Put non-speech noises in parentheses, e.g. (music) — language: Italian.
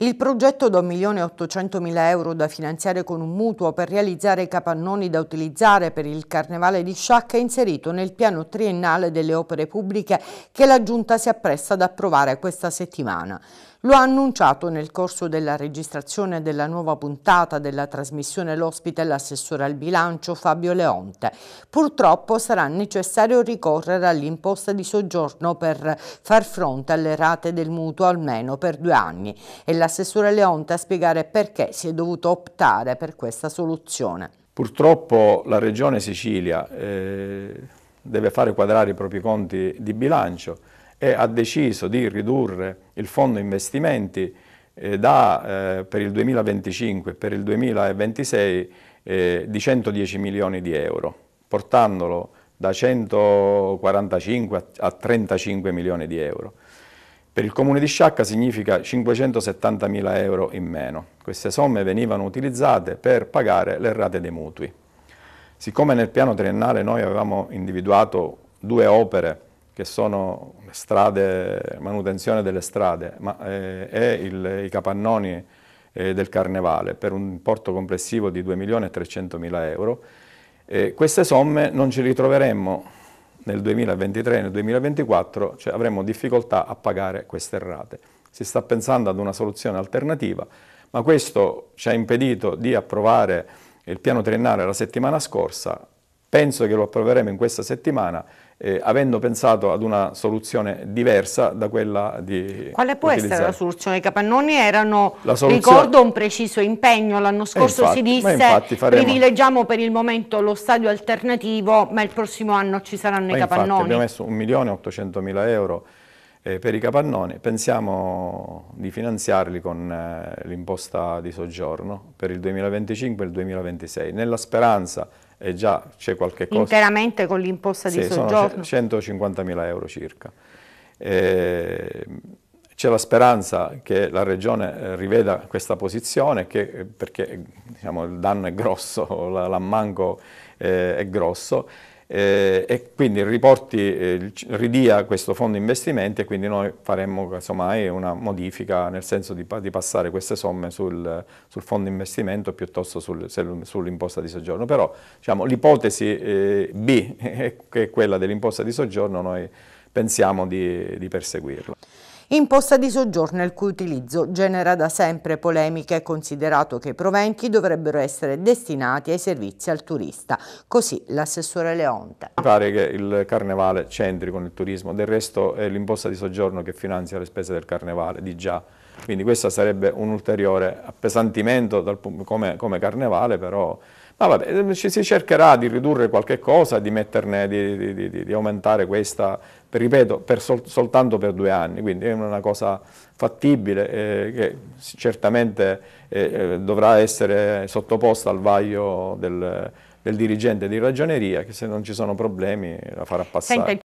Il progetto da 1.800.000 euro da finanziare con un mutuo per realizzare i capannoni da utilizzare per il Carnevale di Sciacca è inserito nel piano triennale delle opere pubbliche che la Giunta si appresta ad approvare questa settimana. Lo ha annunciato nel corso della registrazione della nuova puntata della trasmissione l'ospite l'assessore al bilancio Fabio Leonte. Purtroppo sarà necessario ricorrere all'imposta di soggiorno per far fronte alle rate del mutuo almeno per due anni e la l'assessore Leonte a spiegare perché si è dovuto optare per questa soluzione. Purtroppo la Regione Sicilia eh, deve fare quadrare i propri conti di bilancio e ha deciso di ridurre il fondo investimenti eh, da, eh, per il 2025 e per il 2026 eh, di 110 milioni di euro, portandolo da 145 a 35 milioni di euro. Per il comune di Sciacca significa 570.000 euro in meno. Queste somme venivano utilizzate per pagare le rate dei mutui. Siccome nel piano triennale noi avevamo individuato due opere che sono strade, manutenzione delle strade ma, eh, e il, i capannoni eh, del Carnevale per un importo complessivo di 2.300.000 euro, eh, queste somme non ci ritroveremmo nel 2023 e nel 2024 cioè, avremo difficoltà a pagare queste rate. Si sta pensando ad una soluzione alternativa, ma questo ci ha impedito di approvare il piano triennale la settimana scorsa, Penso che lo approveremo in questa settimana, eh, avendo pensato ad una soluzione diversa da quella di Quale può utilizzare. essere la soluzione? I capannoni erano, soluzione... ricordo, un preciso impegno. L'anno eh, scorso infatti, si disse faremo... privilegiamo per il momento lo stadio alternativo, ma il prossimo anno ci saranno ma i capannoni. abbiamo messo 1.800.000 euro eh, per i capannoni. Pensiamo di finanziarli con eh, l'imposta di soggiorno per il 2025 e il 2026, nella speranza e già c'è qualche cosa. Interamente con l'imposta di sì, soggiorno? 150.000 euro circa. c'è la speranza che la Regione eh, riveda questa posizione che, eh, perché diciamo, il danno è grosso, l'ammanco (laughs) eh, è grosso eh, e quindi riporti, eh, ridia questo fondo investimenti e quindi noi faremmo casomai una modifica nel senso di, di passare queste somme sul, sul fondo investimento piuttosto sul, sull'imposta di soggiorno. Però diciamo, l'ipotesi eh, B, che (laughs) è quella dell'imposta di soggiorno, noi pensiamo di, di perseguirla. Imposta di soggiorno il cui utilizzo genera da sempre polemiche considerato che i proventi dovrebbero essere destinati ai servizi al turista. Così l'assessore Leonte. Mi pare che il carnevale centri con il turismo, del resto è l'imposta di soggiorno che finanzia le spese del carnevale di già. Quindi questo sarebbe un ulteriore appesantimento dal, come, come carnevale però No, vabbè, ehm, ci si cercherà di ridurre qualche cosa, di, metterne, di, di, di aumentare questa, per, ripeto, per sol, soltanto per due anni, quindi è una cosa fattibile eh, che certamente eh, eh, dovrà essere sottoposta al vaglio del, del dirigente di ragioneria che se non ci sono problemi la farà passare. Senta,